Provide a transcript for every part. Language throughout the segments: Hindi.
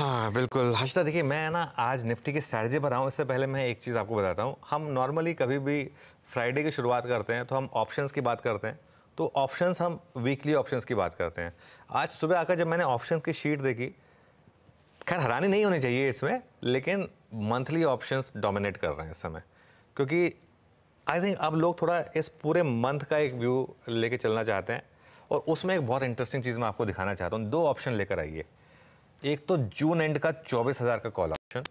हाँ बिल्कुल हर्षता देखिए मैं ना आज निफ्टी की स्ट्रैटेजी पर आऊँ इससे पहले मैं एक चीज़ आपको बताता हूँ हम नॉर्मली कभी भी फ्राइडे की शुरुआत करते हैं तो हम ऑप्शंस की बात करते हैं तो ऑप्शंस हम वीकली ऑप्शंस की बात करते हैं आज सुबह आकर जब मैंने ऑप्शंस की शीट देखी खैर हैरानी नहीं होनी चाहिए इसमें लेकिन मंथली ऑप्शंस डोमिनेट कर रहे हैं इस समय क्योंकि आई थिंक अब लोग थोड़ा इस पूरे मंथ का एक व्यू लेके चलना चाहते हैं और उसमें एक बहुत इंटरेस्टिंग चीज़ मैं आपको दिखाना चाहता हूँ दो ऑप्शन लेकर आइए एक तो जून एंड का चौबीस हज़ार का कॉल ऑप्शन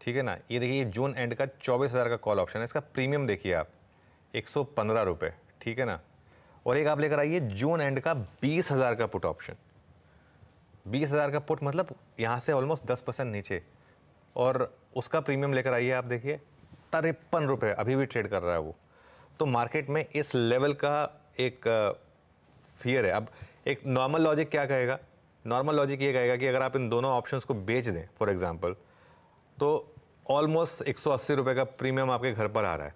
ठीक है ना ये देखिए जून एंड का चौबीस हज़ार का कॉल ऑप्शन है इसका प्रीमियम देखिए आप एक सौ पंद्रह रुपये ठीक है ना और एक आप लेकर आइए जून एंड का बीस हज़ार का पुट ऑप्शन बीस हज़ार का पुट मतलब यहाँ से ऑलमोस्ट दस परसेंट नीचे और उसका प्रीमियम लेकर आइए आप देखिए तिरपन रुपये अभी भी ट्रेड कर रहा है वो तो मार्केट में इस लेवल का एक फियर है अब एक नॉर्मल लॉजिक क्या कहेगा नॉर्मल लॉजिक ये कहेगा कि अगर आप इन दोनों ऑप्शंस को बेच दें फॉर एग्जांपल तो ऑलमोस्ट एक सौ का प्रीमियम आपके घर पर आ रहा है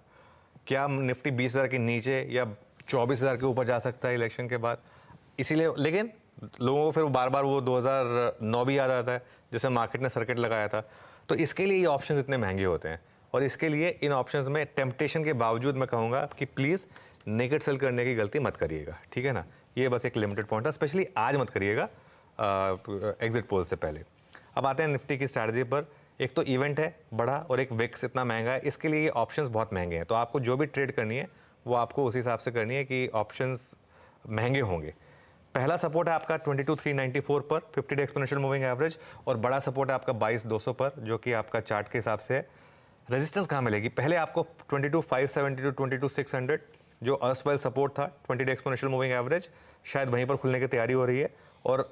क्या निफ्टी बीस हज़ार के नीचे या चौबीस हज़ार के ऊपर जा सकता है इलेक्शन के बाद इसीलिए लेकिन लोगों को फिर बार बार वो 2009 भी याद आता है जिसमें मार्केट ने सर्किट लगाया था तो इसके लिए ये ऑप्शन इतने महंगे होते हैं और इसके लिए इन ऑप्शंस में टेम्पटेशन के बावजूद मैं कहूँगा कि प्लीज़ नेकेट सेल करने की गलती मत करिएगा ठीक है ना ये बस एक लिमिटेड पॉइंट था स्पेशली आज मत करिएगा एग्जिट पोल से पहले अब आते हैं निफ्टी की स्ट्रैटेजी पर एक तो इवेंट है बड़ा और एक विक्स इतना महंगा है इसके लिए ऑप्शंस बहुत महंगे हैं तो आपको जो भी ट्रेड करनी है वो आपको उसी हिसाब से करनी है कि ऑप्शंस महंगे होंगे पहला सपोर्ट है आपका 22,394 पर 50 डे एक्सपोनेंशियल मूविंग एवरेज और बड़ा सपोर्ट है आपका 22,200 पर जो कि आपका चार्ट के हिसाब से रजिस्टेंस रेजिस्टेंस कहाँ मिलेगी पहले आपको 22,572 22,600 जो अर्स सपोर्ट था 20 डे एक्सपोनेंशियल मूविंग एवरेज शायद वहीं पर खुलने की तैयारी हो रही है और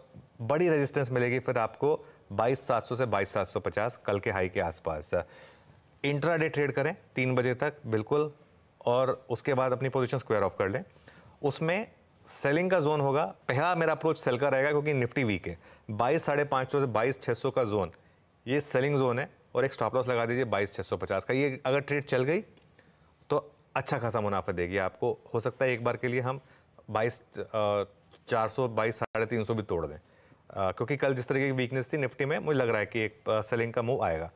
बड़ी रेजिस्टेंस मिलेगी फिर आपको 22,700 से 22,750 कल के हाई के आसपास इंट्राडे ट्रेड करें तीन बजे तक बिल्कुल और उसके बाद अपनी पोजीशन स्क्वायर ऑफ कर लें उसमें सेलिंग का जोन होगा पहला मेरा अप्रोच सेल का रहेगा क्योंकि निफ्टी वीक है बाईस साढ़े पाँच सौ से बाईस छः सौ का जोन ये सेलिंग जोन है और एक स्टॉप लॉस लगा दीजिए बाईस छः सौ पचास का ये अगर ट्रेड चल गई तो अच्छा खासा मुनाफा देगी आपको हो सकता है एक बार के लिए हम बाईस चार सौ बाईस साढ़े तीन सौ भी तोड़ दें क्योंकि कल जिस तरीके की वीकनेस थी निफ्टी में मुझे लग रहा है कि एक सेलिंग का मूव आएगा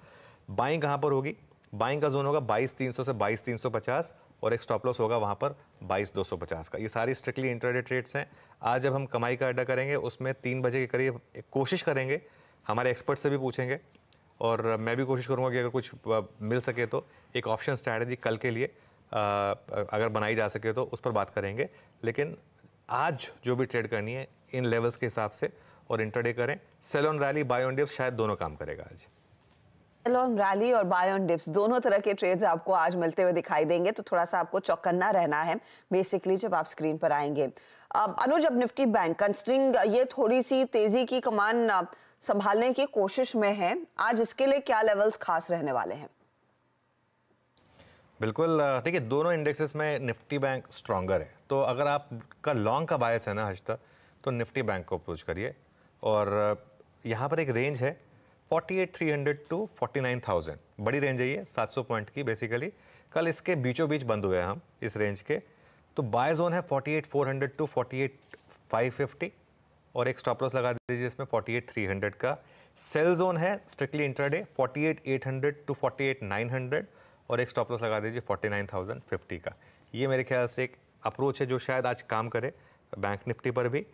बाइंग कहाँ पर होगी बाइंग का जोन होगा बाईस तीन सौ से बाईस तीन सौ पचास और एक स्टॉप लॉस होगा वहाँ पर बाईस दो सौ पचास का ये सारी स्ट्रिक्टली इंटरडे ट्रेड्स हैं आज जब हम कमाई का अड्डा करेंगे उसमें तीन बजे के करीब कोशिश करेंगे हमारे एक्सपर्ट से भी पूछेंगे और मैं भी कोशिश करूँगा कि अगर कुछ मिल सके तो एक ऑप्शन स्ट्रैटेजी कल के लिए अगर बनाई जा सके तो उस पर बात करेंगे लेकिन आज जो भी ट्रेड करनी है इन लेवल्स के हिसाब से और इंटरडे करें सेलोन रैली बायोन डिप्स शायद दोनों काम करेगा आज सेलोन रैली और बायोन डिप्स दोनों तरह के ट्रेड्स आपको आज मिलते हुए दिखाई देंगे तो थोड़ा सा आपको चौकन्ना रहना है बेसिकली जब आप स्क्रीन पर आएंगे अब अनुज अब निफ्टी बैंक कंस्टरिंग ये थोड़ी सी तेजी की कमान संभालने की कोशिश में है आज इसके लिए क्या लेवल्स खास रहने वाले हैं बिल्कुल देखिए दोनों इंडेक्सेस में निफ्टी बैंक स्ट्रॉन्गर है तो अगर आपका लॉन्ग का बायस है ना हजता तो निफ्टी बैंक को अप्रोच करिए और यहाँ पर एक रेंज है 48,300 टू 49,000 बड़ी रेंज है ये 700 पॉइंट की बेसिकली कल इसके बीचों बीच बंद हुए हम इस रेंज के तो बाय जोन है 48,400 टू 48,550 और एक स्टॉप लॉस लगा दीजिए इसमें 48,300 का सेल जोन है स्ट्रिक्टली इंटरडे 48,800 टू 48,900 और एक स्टॉप लॉस लगा दीजिए 49,050 का ये मेरे ख्याल से एक अप्रोच है जो शायद आज काम करे बैंक निफ्टी पर भी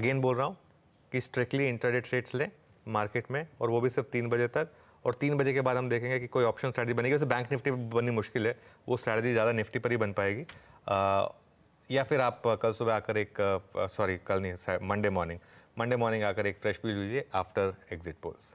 अगेन बोल रहा हूँ कि स्ट्रिक्टली इंटरडेट रेट्स लें मार्केट में और वो भी सिर्फ तीन बजे तक और तीन बजे के बाद हम देखेंगे कि कोई ऑप्शन स्ट्रैटेजी बनेगी वैसे बैंक निफ्टी बननी मुश्किल है वो स्ट्रैटेजी ज़्यादा निफ्टी पर ही बन पाएगी आ, या फिर आप कल सुबह आकर एक सॉरी कल नहीं मंडे मॉर्निंग मंडे मॉर्निंग आकर एक फ्रेश व्यू लीजिए आफ्टर एग्जिट पोल्स